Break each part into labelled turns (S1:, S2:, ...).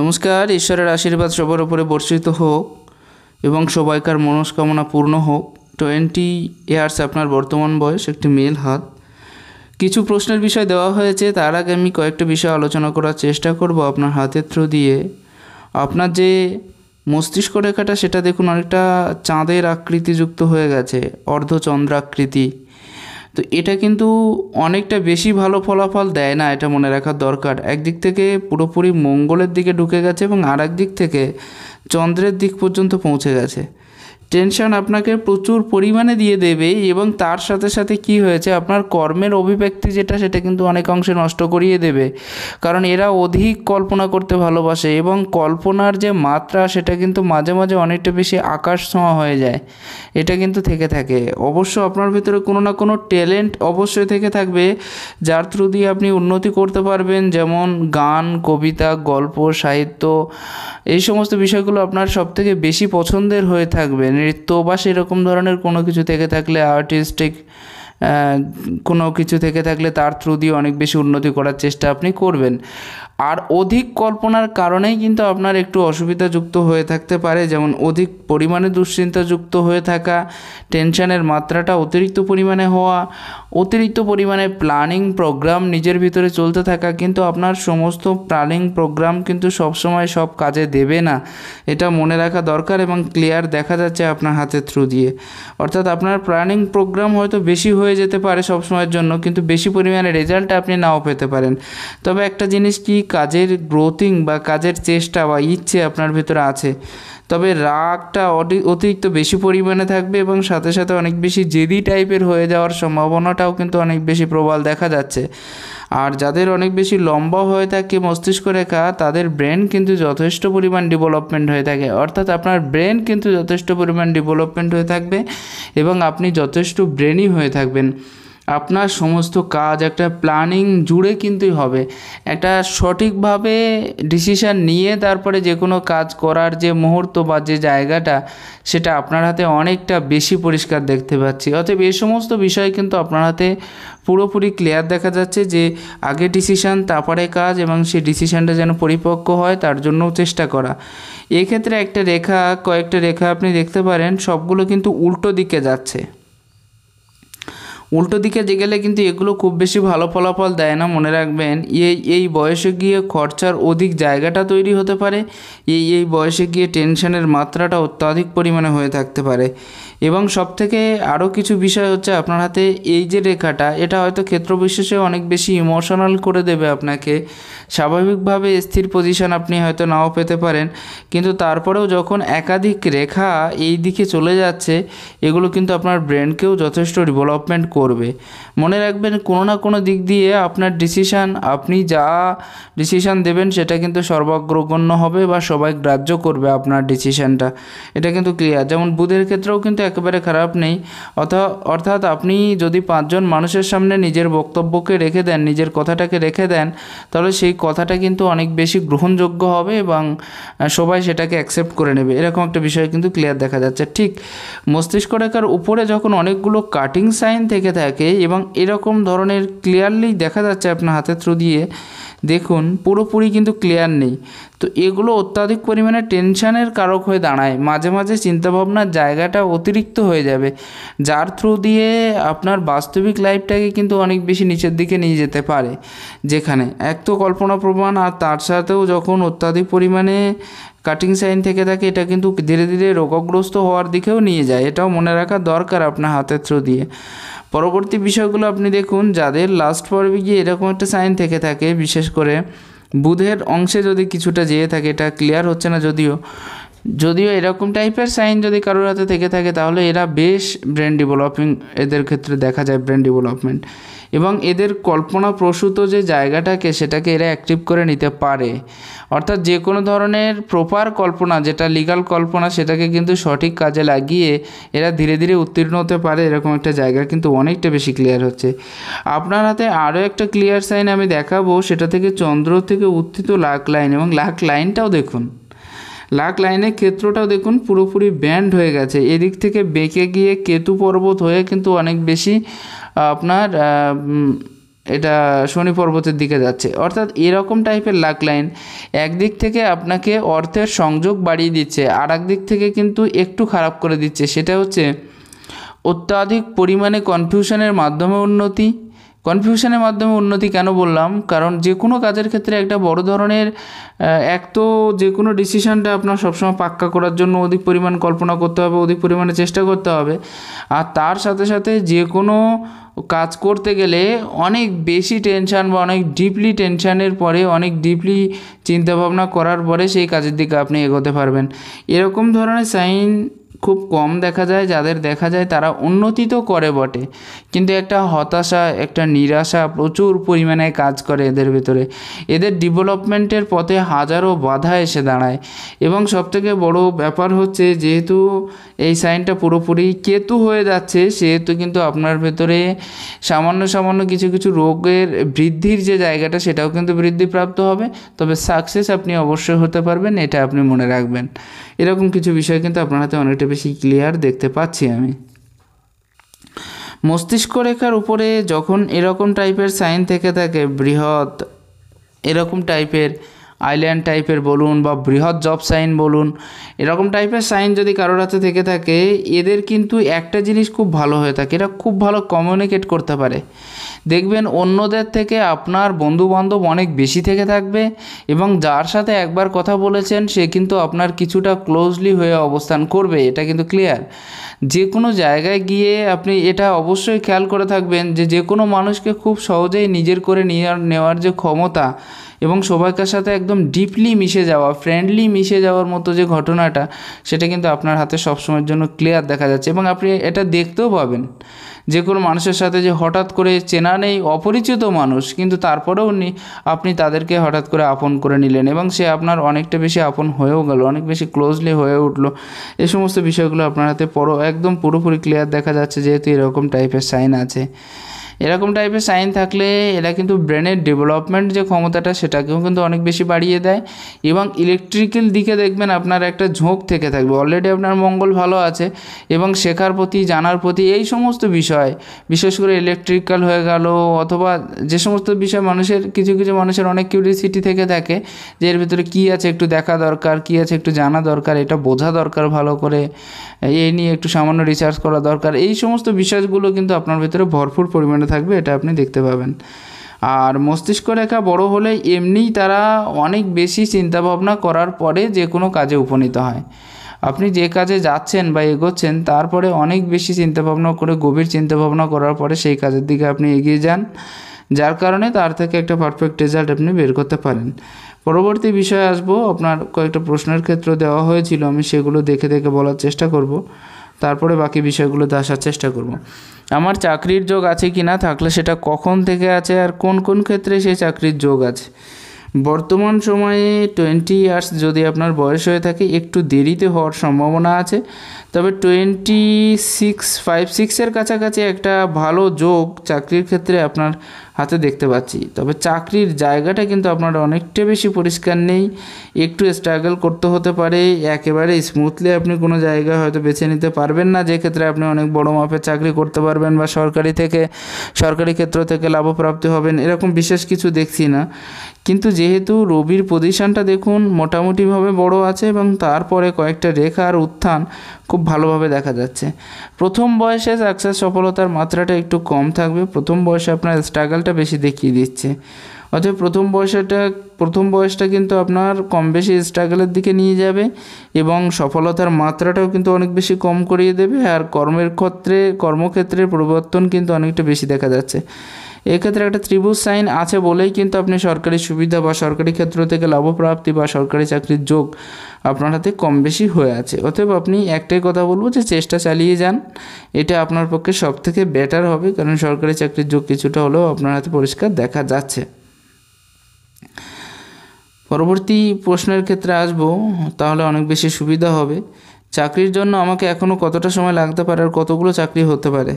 S1: নমস্কার ঈশ্বরের আশীর্বাদ সবার ওপরে বর্ষিত হোক এবং সবাইকার মনস্কামনা পূর্ণ হোক টোয়েন্টি ইয়ার্স আপনার বর্তমান বয়স একটি মেল হাত কিছু প্রশ্নের বিষয় দেওয়া হয়েছে তার আগে আমি কয়েকটা বিষয় আলোচনা করার চেষ্টা করব আপনার হাতের থ্রু দিয়ে আপনার যে মস্তিষ্ক রেখাটা সেটা দেখুন অনেকটা চাঁদের আকৃতিযুক্ত হয়ে গেছে অর্ধচন্দ্রাকৃতি তো এটা কিন্তু অনেকটা বেশি ভালো ফলাফল দেয় না এটা মনে রাখার দরকার একদিক থেকে পুরোপুরি মঙ্গলের দিকে ঢুকে গেছে এবং আর দিক থেকে চন্দ্রের দিক পর্যন্ত পৌঁছে গেছে টেনশন আপনাকে প্রচুর পরিমাণে দিয়ে দেবে এবং তার সাথে সাথে কি হয়েছে আপনার কর্মের অভিব্যক্তি যেটা সেটা কিন্তু অনেক অংশে নষ্ট করিয়ে দেবে কারণ এরা অধিক কল্পনা করতে ভালোবাসে এবং কল্পনার যে মাত্রা সেটা কিন্তু মাঝে মাঝে অনেকটা বেশি আকাশ ছোঁয়া হয়ে যায় এটা কিন্তু থেকে থাকে অবশ্য আপনার ভিতরে কোনো না কোনো ট্যালেন্ট অবশ্যই থেকে থাকবে যার থ্রু দিয়ে আপনি উন্নতি করতে পারবেন যেমন গান কবিতা গল্প সাহিত্য এই সমস্ত বিষয়গুলো আপনার সবথেকে বেশি পছন্দের হয়ে থাকবে নৃত্য বা সেরকম ধরনের কোনো কিছু থেকে থাকলে আর্টিস্টিক কোনো কিছু থেকে থাকলে তার থ্রু দিয়ে অনেক বেশি উন্নতি করার চেষ্টা আপনি করবেন আর অধিক কল্পনার কারণেই কিন্তু আপনার একটু অসুবিধাযুক্ত হয়ে থাকতে পারে যেমন অধিক পরিমাণে দুশ্চিন্তাযুক্ত হয়ে থাকা টেনশনের মাত্রাটা অতিরিক্ত পরিমাণে হওয়া অতিরিক্ত পরিমাণে প্ল্যানিং প্রোগ্রাম নিজের ভিতরে চলতে থাকা কিন্তু আপনার সমস্ত প্ল্যানিং প্রোগ্রাম কিন্তু সবসময় সব কাজে দেবে না এটা মনে রাখা দরকার এবং ক্লিয়ার দেখা যাচ্ছে আপনার হাতের থ্রু দিয়ে অর্থাৎ আপনার প্ল্যানিং প্রোগ্রাম হয়তো বেশি হয়ে যেতে পারে সবসময়ের জন্য কিন্তু বেশি পরিমাণে রেজাল্ট আপনি নাও পেতে পারেন তবে একটা জিনিস কি কাজের গ্রোথিং বা কাজের চেষ্টা বা ইচ্ছে আপনার ভিতরে আছে তবে রাগটা অতিরিক্ত বেশি পরিমাণে থাকবে এবং সাথে সাথে অনেক বেশি জেদি টাইপের হয়ে যাওয়ার সম্ভাবনাটাও কিন্তু অনেক বেশি প্রবল দেখা যাচ্ছে আর যাদের অনেক বেশি লম্বা হয়ে থাকে মস্তিষ্ক রেখা তাদের ব্রেন কিন্তু যথেষ্ট পরিমাণ ডেভেলপমেন্ট হয়ে থাকে অর্থাৎ আপনার ব্রেন কিন্তু যথেষ্ট পরিমাণ ডেভেলপমেন্ট হয়ে থাকবে এবং আপনি যথেষ্ট ব্রেনই হয়ে থাকবেন আপনার সমস্ত কাজ একটা প্ল্যানিং জুড়ে কিন্তুই হবে একটা সঠিকভাবে ডিসিশান নিয়ে তারপরে যে কোনো কাজ করার যে মুহূর্ত বা যে জায়গাটা সেটা আপনার হাতে অনেকটা বেশি পরিষ্কার দেখতে পাচ্ছি অতএব এই সমস্ত বিষয় কিন্তু আপনার হাতে পুরোপুরি ক্লিয়ার দেখা যাচ্ছে যে আগে ডিসিশান তারপরে কাজ এবং সেই ডিসিশানটা যেন পরিপক্ক হয় তার জন্যও চেষ্টা করা এক্ষেত্রে একটা রেখা কয়েকটা রেখা আপনি দেখতে পারেন সবগুলো কিন্তু উল্টো দিকে যাচ্ছে উল্টো দিকে যে গেলে কিন্তু এগুলো খুব বেশি ভালো ফলাফল দেয় না মনে রাখবেন এই এই বয়সে গিয়ে খরচার অধিক জায়গাটা তৈরি হতে পারে এই এই বয়সে গিয়ে টেনশনের মাত্রাটা অত্যাধিক পরিমাণে হয়ে থাকতে পারে এবং সবথেকে আরও কিছু বিষয় হচ্ছে আপনার হাতে এই যে রেখাটা এটা হয়তো ক্ষেত্র বিশেষে অনেক বেশি ইমোশনাল করে দেবে আপনাকে স্বাভাবিকভাবে স্থির পজিশন আপনি হয়তো নাও পেতে পারেন কিন্তু তারপরেও যখন একাধিক রেখা এই দিকে চলে যাচ্ছে এগুলো কিন্তু আপনার ব্রেনকেও যথেষ্ট ডেভেলপমেন্ট করবে মনে রাখবেন কোনো না কোনো দিক দিয়ে আপনার ডিসিশান আপনি যা ডিসিশান দেবেন সেটা কিন্তু সর্বাগ্রগণ্য হবে বা সবাই গ্রাহ্য করবে আপনার ডিসিশানটা এটা কিন্তু ক্লিয়ার যেমন বুধের ক্ষেত্রেও কিন্তু একেবারে খারাপ নেই অর্থাৎ আপনি যদি পাঁচজন মানুষের সামনে নিজের বক্তব্যকে রেখে দেন নিজের কথাটাকে রেখে দেন তাহলে সেই কথাটা কিন্তু অনেক বেশি গ্রহণযোগ্য হবে এবং সবাই সেটাকে অ্যাকসেপ্ট করে নেবে এরকম একটা বিষয় কিন্তু ক্লিয়ার দেখা যাচ্ছে ঠিক মস্তিষ্ক রেখার উপরে যখন অনেকগুলো কাটিং সাইন থেকে থাকে এবং এরকম ধরনের ক্লিয়ারলি দেখা যাচ্ছে আপনার হাতের থ্রু দিয়ে দেখুন পুরোপুরি কিন্তু ক্লিয়ার নেই তো এগুলো অত্যাধিক পরিমাণে টেনশানের কারক হয়ে দাঁড়ায় মাঝে মাঝে চিন্তাভাবনার জায়গাটা অতিরিক্ত হয়ে যাবে যার থ্রু দিয়ে আপনার বাস্তবিক লাইফটাকে কিন্তু অনেক বেশি নিচের দিকে নিয়ে যেতে পারে যেখানে এক তো কল্পনা প্রমাণ আর তার সাথেও যখন অত্যাধিক পরিমাণে কাটিং সাইন থেকে থাকে এটা কিন্তু ধীরে ধীরে রোগগ্রস্ত হওয়ার দিকেও নিয়ে যায় এটাও মনে রাখা দরকার আপনার হাতের থ্রু দিয়ে পরবর্তী বিষয়গুলো আপনি দেখুন যাদের লাস্ট পর্বে গিয়ে এরকম একটা সাইন থেকে থাকে বিশেষ করে বুধের অংশে যদি কিছুটা যেয়ে থাকে এটা ক্লিয়ার হচ্ছে না যদিও যদিও এরকম টাইপের সাইন যদি কারোর হাতে থেকে থাকে তাহলে এরা বেশ ব্রেন ডেভেলপিং এদের ক্ষেত্রে দেখা যায় ব্রেন ডেভেলপমেন্ট এবং এদের কল্পনাপ্রসূত যে জায়গাটাকে সেটাকে এরা অ্যাক্টিভ করে নিতে পারে অর্থাৎ যে কোনো ধরনের প্রপার কল্পনা যেটা লিগাল কল্পনা সেটাকে কিন্তু সঠিক কাজে লাগিয়ে এরা ধীরে ধীরে উত্তীর্ণ হতে পারে এরকম একটা জায়গা কিন্তু অনেকটা বেশি ক্লিয়ার হচ্ছে আপনার হাতে আরও একটা ক্লিয়ার সাইন আমি দেখাবো সেটা থেকে চন্দ্র থেকে উত্থিত লাখ লাইন এবং লাখ লাইনটাও দেখুন লাখ লাইনের ক্ষেত্রটাও দেখুন পুরোপুরি ব্যান্ড হয়ে গেছে এদিক থেকে বেঁকে গিয়ে কেতু পর্বত হয়ে কিন্তু অনেক বেশি আপনার এটা শনি পর্বতের দিকে যাচ্ছে অর্থাৎ এরকম টাইপের লাক লাইন একদিক থেকে আপনাকে অর্থের সংযোগ বাড়িয়ে দিচ্ছে আর দিক থেকে কিন্তু একটু খারাপ করে দিচ্ছে সেটা হচ্ছে অত্যাধিক পরিমাণে কনফিউশনের মাধ্যমে উন্নতি কনফিউশনের মাধ্যমে উন্নতি কেন বললাম কারণ যে কোনো কাজের ক্ষেত্রে একটা বড় ধরনের এক তো যে কোনো ডিসিশানটা আপনার সবসময় পাক্কা করার জন্য অধিক পরিমাণ কল্পনা করতে হবে অধিক পরিমাণে চেষ্টা করতে হবে আর তার সাথে সাথে যে কোনো কাজ করতে গেলে অনেক বেশি টেনশান বা অনেক ডিপলি টেনশানের পরে অনেক ডিপলি চিন্তাভাবনা করার পরে সেই কাজের দিকে আপনি এগোতে পারবেন এরকম ধরনের সাইন খুব কম দেখা যায় যাদের দেখা যায় তারা উন্নতি তো করে বটে কিন্তু একটা হতাশা একটা নিরাশা প্রচুর পরিমাণে কাজ করে এদের ভেতরে এদের ডেভেলপমেন্টের পথে হাজারো বাধা এসে দাঁড়ায় এবং সবথেকে বড় ব্যাপার হচ্ছে যেহেতু এই সাইনটা পুরোপুরি কেতু হয়ে যাচ্ছে সেহেতু কিন্তু আপনার ভেতরে সামান্য সামান্য কিছু কিছু রোগের বৃদ্ধির যে জায়গাটা সেটাও কিন্তু বৃদ্ধিপ্রাপ্ত হবে তবে সাকসেস আপনি অবশ্যই হতে পারবেন এটা আপনি মনে রাখবেন এরকম কিছু বিষয় কিন্তু আপনার হাতে অনেকটা বেশি ক্লিয়ার দেখতে পাচ্ছি আমি মস্তিষ্ক রেখার উপরে যখন এরকম টাইপের সাইন থেকে থাকে বৃহৎ এরকম টাইপের আইল্যান্ড টাইপের বলুন বা বৃহৎ জব সাইন বলুন এরকম টাইপের সাইন যদি কারোর হাতে থেকে থাকে এদের কিন্তু একটা জিনিস খুব ভালো হয়ে থাকে এরা খুব ভালো কমিউনিকেট করতে পারে দেখবেন অন্যদের থেকে আপনার বন্ধুবান্ধব অনেক বেশি থেকে থাকবে এবং যার সাথে একবার কথা বলেছেন সে কিন্তু আপনার কিছুটা ক্লোজলি হয়ে অবস্থান করবে এটা কিন্তু ক্লিয়ার যে কোনো জায়গায় গিয়ে আপনি এটা অবশ্যই খেয়াল করে থাকবেন যে যে কোনো মানুষকে খুব সহজেই নিজের করে নিয়ে নেওয়ার যে ক্ষমতা এবং সবাইকার সাথে একদম ডিপলি মিশে যাওয়া ফ্রেন্ডলি মিশে যাওয়ার মতো যে ঘটনাটা সেটা কিন্তু আপনার হাতে সবসময়ের জন্য ক্লিয়ার দেখা যাচ্ছে এবং আপনি এটা দেখতেও পাবেন যে কোনো মানুষের সাথে যে হঠাৎ করে চেনা নেই অপরিচিত মানুষ কিন্তু তারপরেও আপনি তাদেরকে হঠাৎ করে আপন করে নিলেন এবং সে আপনার অনেকটা বেশি আপন হয়েও গেল অনেক বেশি ক্লোজলি হয়ে উঠলো এ সমস্ত বিষয়গুলো আপনার হাতে পরো একদম পুরোপুরি ক্লিয়ার দেখা যাচ্ছে যেহেতু এরকম টাইপের সাইন আছে এরকম টাইপের সাইন থাকলে এরা কিন্তু ব্রেনের ডেভেলপমেন্ট যে ক্ষমতাটা সেটাকেও কিন্তু অনেক বেশি বাড়িয়ে দেয় এবং ইলেকট্রিক্যাল দিকে দেখবেন আপনার একটা ঝোঁক থেকে থাকবে অলরেডি আপনার মঙ্গল ভালো আছে এবং শেখার প্রতি জানার প্রতি এই সমস্ত বিষয় বিশেষ করে ইলেকট্রিক্যাল হয়ে গেল অথবা যে সমস্ত বিষয় মানুষের কিছু কিছু মানুষের অনেক কিউরিয়াসিটি থেকে থাকে যে এর ভিতরে কী আছে একটু দেখা দরকার কী আছে একটু জানা দরকার এটা বোঝা দরকার ভালো করে এই নিয়ে একটু সামান্য রিসার্চ করা দরকার এই সমস্ত বিষয়গুলো কিন্তু আপনার ভিতরে ভরপুর পরিমাণে ডিপার্টমেন্টে থাকবে এটা আপনি দেখতে পাবেন আর মস্তিষ্ক রেখা বড় হলে এমনিই তারা অনেক বেশি চিন্তাভাবনা করার পরে যে কোনো কাজে উপনীত হয় আপনি যে কাজে যাচ্ছেন বা এগোচ্ছেন তারপরে অনেক বেশি চিন্তাভাবনা করে গভীর চিন্তাভাবনা করার পরে সেই কাজের দিকে আপনি এগিয়ে যান যার কারণে তার থেকে একটা পারফেক্ট রেজাল্ট আপনি বের করতে পারেন পরবর্তী বিষয়ে আসব আপনার কয়েকটা প্রশ্নের ক্ষেত্র দেওয়া হয়েছিল আমি সেগুলো দেখে দেখে বলার চেষ্টা করব তারপরে বাকি বিষয়গুলো আসার চেষ্টা করব আমার চাকরির যোগ আছে কি না থাকলে সেটা কখন থেকে আছে আর কোন কোন ক্ষেত্রে সেই চাকরির যোগ আছে বর্তমান সময়ে টোয়েন্টি ইয়ার্স যদি আপনার বয়স হয়ে থাকে একটু দেরিতে হওয়ার সম্ভাবনা আছে তবে টোয়েন্টি সিক্স ফাইভ সিক্সের কাছাকাছি একটা ভালো যোগ চাকরির ক্ষেত্রে আপনার হাতে দেখতে পাচ্ছি তবে চাকরির জায়গাটা কিন্তু আপনার অনেকটা বেশি পরিষ্কার নেই একটু স্ট্রাগল করতে হতে পারে একেবারে স্মুথলি আপনি কোনো জায়গা হয়তো বেছে নিতে পারবেন না যে ক্ষেত্রে আপনি অনেক বড় মাপের চাকরি করতে পারবেন বা সরকারি থেকে সরকারি ক্ষেত্র থেকে লাভপ্রাপ্তি হবেন এরকম বিশেষ কিছু দেখছি না কিন্তু যেহেতু রবির পজিশনটা দেখুন মোটামুটিভাবে বড় আছে এবং তারপরে কয়েকটা রেখার উত্থান খুব ভালোভাবে দেখা যাচ্ছে প্রথম বয়সে সাকসেস সফলতার মাত্রাটা একটু কম থাকবে প্রথম বয়সে আপনার স্ট্রাগলটা বেশি দেখিয়ে দিচ্ছে অথবা প্রথম বয়সটা প্রথম বয়সটা কিন্তু আপনার কম বেশি স্ট্রাগলের দিকে নিয়ে যাবে এবং সফলতার মাত্রাটাও কিন্তু অনেক বেশি কম করিয়ে দেবে আর কর্মের ক্ষেত্রে কর্মক্ষেত্রের পরিবর্তন কিন্তু অনেকটা বেশি দেখা যাচ্ছে এক্ষেত্রে একটা ত্রিভুজ সাইন আছে বলেই কিন্তু আপনি সরকারি সুবিধা বা সরকারি ক্ষেত্র থেকে লাভপ্রাপ্তি বা সরকারি চাকরির যোগ আপনার হাতে কম বেশি হয়ে আছে অতএব আপনি একটাই কথা বলবো যে চেষ্টা চালিয়ে যান এটা আপনার পক্ষে সব থেকে বেটার হবে কারণ সরকারি চাকরির যোগ কিছুটা হলেও আপনার হাতে পরিষ্কার দেখা যাচ্ছে পরবর্তী প্রশ্নের ক্ষেত্রে আসবো তাহলে অনেক বেশি সুবিধা হবে চাকরির জন্য আমাকে এখনও কতটা সময় লাগতে পারে আর কতগুলো চাকরি হতে পারে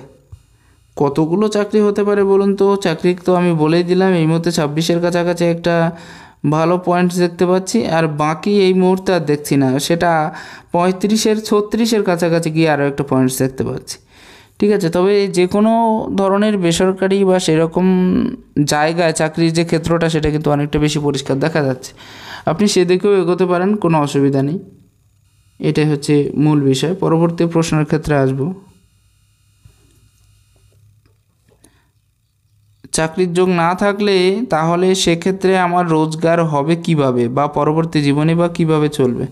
S1: কতগুলো চাকরি হতে পারে বলুন তো চাকরি তো আমি বলেই দিলাম এই মুহূর্তে ছাব্বিশের কাছাকাছি একটা ভালো পয়েন্ট দেখতে পাচ্ছি আর বাকি এই মুহূর্তে আর দেখছি না সেটা পঁয়ত্রিশের ছত্রিশের কাছাকাছি গিয়ে আরও একটা পয়েন্টস দেখতে পাচ্ছি ঠিক আছে তবে যে কোনো ধরনের বেসরকারি বা সেরকম জায়গায় চাকরির যে ক্ষেত্রটা সেটা কিন্তু অনেকটা বেশি পরিষ্কার দেখা যাচ্ছে আপনি সেদিকেও এগোতে পারেন কোনো অসুবিধা নেই এটাই হচ্ছে মূল বিষয় পরবর্তী প্রশ্নের ক্ষেত্রে আসবো চাকরির যোগ না থাকলে তাহলে সেক্ষেত্রে আমার রোজগার হবে কিভাবে বা পরবর্তী জীবনে বা কিভাবে চলবে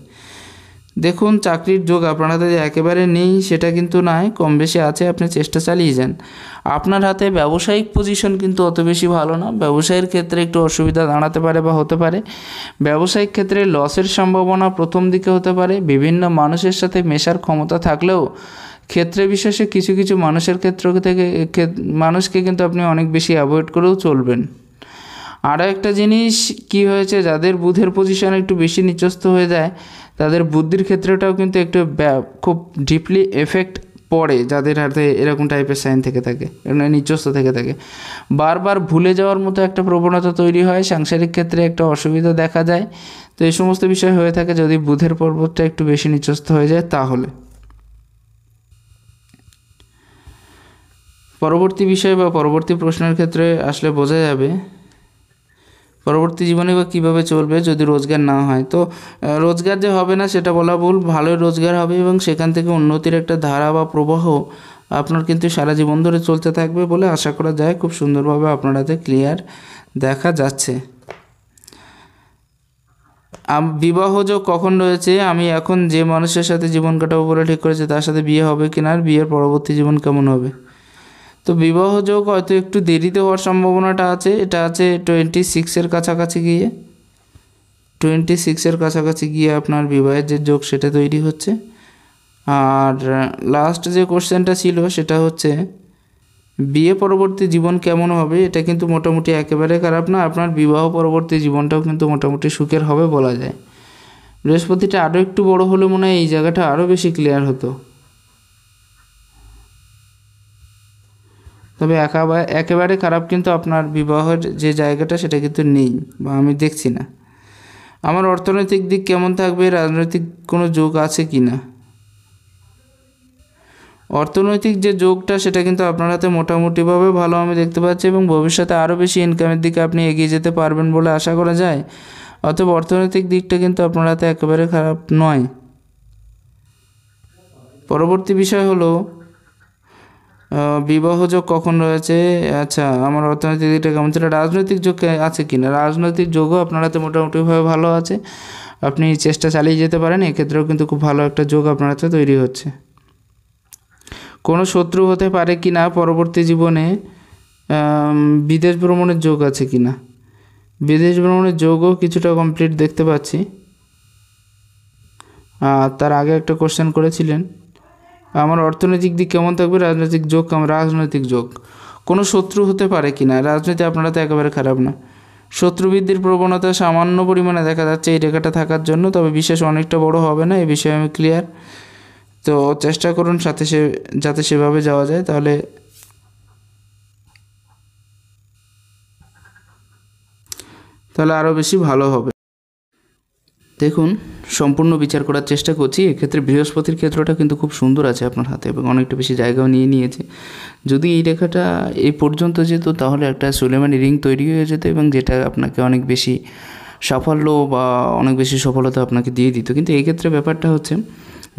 S1: দেখুন চাকরির যোগ আপনাদের একেবারে নেই সেটা কিন্তু নয় কম বেশি আছে আপনি চেষ্টা চালিয়ে যান আপনার হাতে ব্যবসায়িক পজিশন কিন্তু অত বেশি ভালো না ব্যবসায়ের ক্ষেত্রে একটু অসুবিধা দাঁড়াতে পারে বা হতে পারে ব্যবসায়িক ক্ষেত্রে লসের সম্ভাবনা প্রথম দিকে হতে পারে বিভিন্ন মানুষের সাথে মেশার ক্ষমতা থাকলেও ক্ষেত্রে বিশেষে কিছু কিছু মানুষের ক্ষেত্র থেকে মানুষকে কিন্তু আপনি অনেক বেশি অ্যাভয়েড করেও চলবেন আরও একটা জিনিস কি হয়েছে যাদের বুধের পজিশন একটু বেশি নিচস্ত হয়ে যায় তাদের বুদ্ধির ক্ষেত্রেটাও কিন্তু একটু খুব ডিপলি এফেক্ট পড়ে যাদের হাতে এরকম টাইপের সাইন থেকে থাকে নিচস্থ থেকে থাকে বারবার ভুলে যাওয়ার মতো একটা প্রবণতা তৈরি হয় সাংসারিক ক্ষেত্রে একটা অসুবিধা দেখা যায় তো এই সমস্ত বিষয় হয়ে থাকে যদি বুধের পর্বতটা একটু বেশি নিচস্থ হয়ে যায় তাহলে পরবর্তী বিষয় বা পরবর্তী প্রশ্নের ক্ষেত্রে আসলে বোঝা যাবে পরবর্তী জীবনে বা কীভাবে চলবে যদি রোজগার না হয় তো রোজগার যে হবে না সেটা বলা ভুল ভালোই রোজগার হবে এবং সেখান থেকে উন্নতির একটা ধারা বা প্রবাহ আপনার কিন্তু সারা জীবন ধরে চলতে থাকবে বলে আশা করা যায় খুব সুন্দরভাবে আপনারাতে ক্লিয়ার দেখা যাচ্ছে বিবাহ যে কখন রয়েছে আমি এখন যে মানুষের সাথে জীবন কাটাবো বলে ঠিক করেছি তার সাথে বিয়ে হবে কিনা আর বিয়ের পরবর্তী জীবন কেমন হবে তো বিবাহ যোগ হয়তো একটু দেরিতে হওয়ার সম্ভাবনাটা আছে এটা আছে টোয়েন্টি সিক্সের কাছাকাছি গিয়ে টোয়েন্টি সিক্সের কাছাকাছি গিয়ে আপনার বিবাহের যে যোগ সেটা তৈরি হচ্ছে আর লাস্ট যে কোশ্চেনটা ছিল সেটা হচ্ছে বিয়ে পরবর্তী জীবন কেমন হবে এটা কিন্তু মোটামুটি একেবারে খারাপ না আপনার বিবাহ পরবর্তী জীবনটাও কিন্তু মোটামুটি সুখের হবে বলা যায় বৃহস্পতিটা আরও একটু বড় হলে মনে হয় এই জায়গাটা আরও বেশি ক্লিয়ার হতো তবে একেবারে খারাপ কিন্তু আপনার বিবাহের যে জায়গাটা সেটা কিন্তু নেই বা আমি দেখছি না আমার অর্থনৈতিক দিক কেমন থাকবে রাজনৈতিক কোনো যোগ আছে কি না অর্থনৈতিক যে যোগটা সেটা কিন্তু আপনার হাতে মোটামুটিভাবে ভালো আমি দেখতে পাচ্ছি এবং ভবিষ্যতে আরও বেশি ইনকামের দিকে আপনি এগিয়ে যেতে পারবেন বলে আশা করা যায় অতএব অর্থনৈতিক দিকটা কিন্তু আপনার হাতে একেবারে খারাপ নয় পরবর্তী বিষয় হলো বিবাহ যোগ কখন রয়েছে আচ্ছা আমার অর্থনৈতিক দিকটা কেমন ছিল রাজনৈতিক যোগ আছে কি না রাজনৈতিক যোগও আপনারা তো মোটামুটিভাবে ভালো আছে আপনি চেষ্টা চালিয়ে যেতে পারেন এক্ষেত্রেও কিন্তু খুব ভালো একটা যোগ আপনার তো তৈরি হচ্ছে কোনো শত্রু হতে পারে কি না পরবর্তী জীবনে বিদেশ ভ্রমণের যোগ আছে কি না বিদেশ ভ্রমণের যোগও কিছুটা কমপ্লিট দেখতে পাচ্ছি তার আগে একটা কোশ্চেন করেছিলেন আমার অর্থনৈতিক দিক কেমন থাকবে রাজনৈতিক যোগ রাজনৈতিক যোগ কোনো শত্রু হতে পারে কি না রাজনীতি আপনারা তো একেবারে খারাপ না শত্রুবৃদ্ধির প্রবণতা সামান্য পরিমাণে দেখা যাচ্ছে এই রেখাটা থাকার জন্য তবে বিশেষ অনেকটা বড় হবে না এই বিষয়ে আমি ক্লিয়ার তো চেষ্টা করুন সাথে সে যাতে সেভাবে যাওয়া যায় তাহলে তাহলে আরও বেশি ভালো হবে দেখুন সম্পূর্ণ বিচার করার চেষ্টা করছি এক্ষেত্রে বৃহস্পতির ক্ষেত্রটা কিন্তু খুব সুন্দর আছে আপনার হাতে এবং অনেকটা বেশি জায়গাও নিয়ে নিয়েছে যদি এই রেখাটা এই পর্যন্ত যেত তাহলে একটা সুলেমানি রিং তৈরি হয়ে যেত এবং যেটা আপনাকে অনেক বেশি সাফল্য বা অনেক বেশি সফলতা আপনাকে দিয়ে দিত কিন্তু এই ক্ষেত্রে ব্যাপারটা হচ্ছে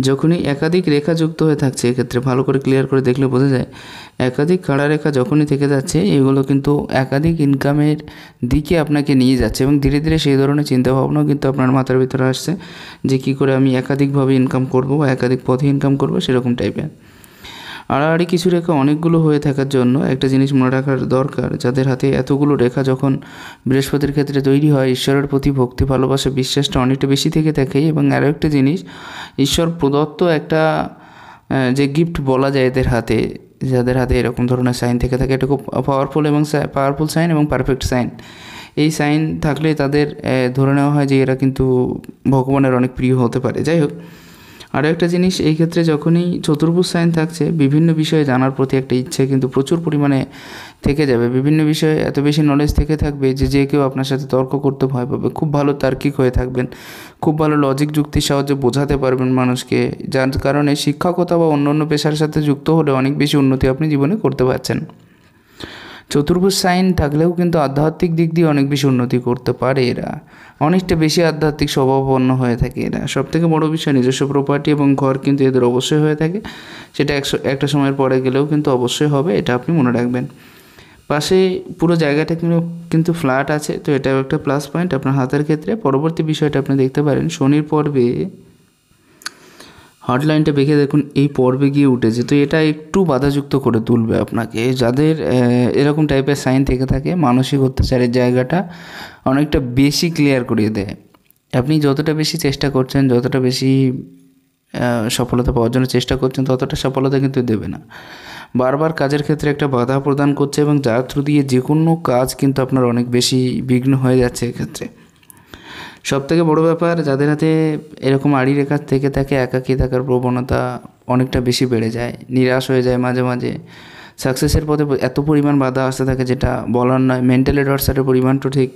S1: যখনই একাধিক রেখা যুক্ত হয়ে থাকছে এক্ষেত্রে ভালো করে ক্লিয়ার করে দেখলে বোঝা যায় একাধিক খাড়া রেখা যখনই থেকে যাচ্ছে এগুলো কিন্তু একাধিক ইনকামের দিকে আপনাকে নিয়ে যাচ্ছে এবং ধীরে ধীরে সেই ধরনের চিন্তাভাবনাও কিন্তু আপনার মাথার ভিতরে আসছে যে কি করে আমি একাধিকভাবে ইনকাম করব বা একাধিক পথে ইনকাম করব সেরকম টাইপের আড়াআড়ি কিছু রেখা অনেকগুলো হয়ে থাকার জন্য একটা জিনিস মনে রাখার দরকার যাদের হাতে এতগুলো রেখা যখন বৃহস্পতির ক্ষেত্রে তৈরি হয় ঈশ্বরের প্রতি ভক্তি ভালোবাসা বিশ্বাসটা অনেকটা বেশি থেকে থাকে এবং আরও একটা জিনিস ঈশ্বর প্রদত্ত একটা যে গিফট বলা যায় এদের হাতে যাদের হাতে এরকম ধরনের সাইন থেকে থাকে এটা খুব পাওয়ারফুল এবং পাওয়ারফুল সাইন এবং পারফেক্ট সাইন এই সাইন থাকলে তাদের ধরে নেওয়া হয় যে এরা কিন্তু ভগবানের অনেক প্রিয় হতে পারে যাই হোক আরও একটা জিনিস এই ক্ষেত্রে যখনই চতুর্ভুজ সাইন থাকছে বিভিন্ন বিষয়ে জানার প্রতি একটা ইচ্ছে কিন্তু প্রচুর পরিমাণে থেকে যাবে বিভিন্ন বিষয়ে এত বেশি নলেজ থেকে থাকবে যে যে কেউ আপনার সাথে তর্ক করতে ভয় পাবে খুব ভালো তার্কিক হয়ে থাকবেন খুব ভালো লজিক যুক্তির সাহায্যে বোঝাতে পারবেন মানুষকে যার কারণে শিক্ষকতা বা অন্য অন্য পেশার সাথে যুক্ত হলে অনেক বেশি উন্নতি আপনি জীবনে করতে পারছেন চতুর্ভুজ সাইন থাকলেও কিন্তু আধ্যাত্মিক দিক দিয়ে অনেক বেশি উন্নতি করতে পারে এরা অনেকটা বেশি আধ্যাত্মিক স্বভাবপন্ন হয়ে থাকে এরা সব থেকে বড়ো বিষয় নিজস্ব প্রপার্টি এবং ঘর কিন্তু এদের অবশ্যই হয়ে থাকে সেটা একটা সময়ের পরে গেলেও কিন্তু অবশ্যই হবে এটা আপনি মনে রাখবেন পাশে পুরো জায়গাটা কিন্তু কিন্তু ফ্ল্যাট আছে তো এটাও একটা প্লাস পয়েন্ট আপনার হাতের ক্ষেত্রে পরবর্তী বিষয়টা আপনি দেখতে পারেন শনির পর্বে হার্ডলাইনটা বেঁকে দেখুন এই পর্বে গিয়ে উঠেছে তো এটা একটু বাধাযুক্ত করে তুলবে আপনাকে যাদের এরকম টাইপের সাইন থেকে থাকে মানসিক অত্যাচারের জায়গাটা অনেকটা বেশি ক্লিয়ার করিয়ে দেয় আপনি যতটা বেশি চেষ্টা করছেন যতটা বেশি সফলতা পাওয়ার জন্য চেষ্টা করছেন ততটা সফলতা কিন্তু দেবে না বারবার কাজের ক্ষেত্রে একটা বাধা প্রদান করছে এবং যার থ্রু দিয়ে যে কোনো কাজ কিন্তু আপনার অনেক বেশি বিঘ্ন হয়ে যাচ্ছে এক্ষেত্রে সব থেকে বড় ব্যাপার যাদের হাতে এরকম আড়ি রেখার থেকে থাকে একাকী থাকার প্রবণতা অনেকটা বেশি বেড়ে যায় নিরাশ হয়ে যায় মাঝে মাঝে সাকসেসের পথে এত পরিমাণ বাধা আসতে থাকে যেটা বলার নয় মেন্টাল এডভার্সারের পরিমাণটা ঠিক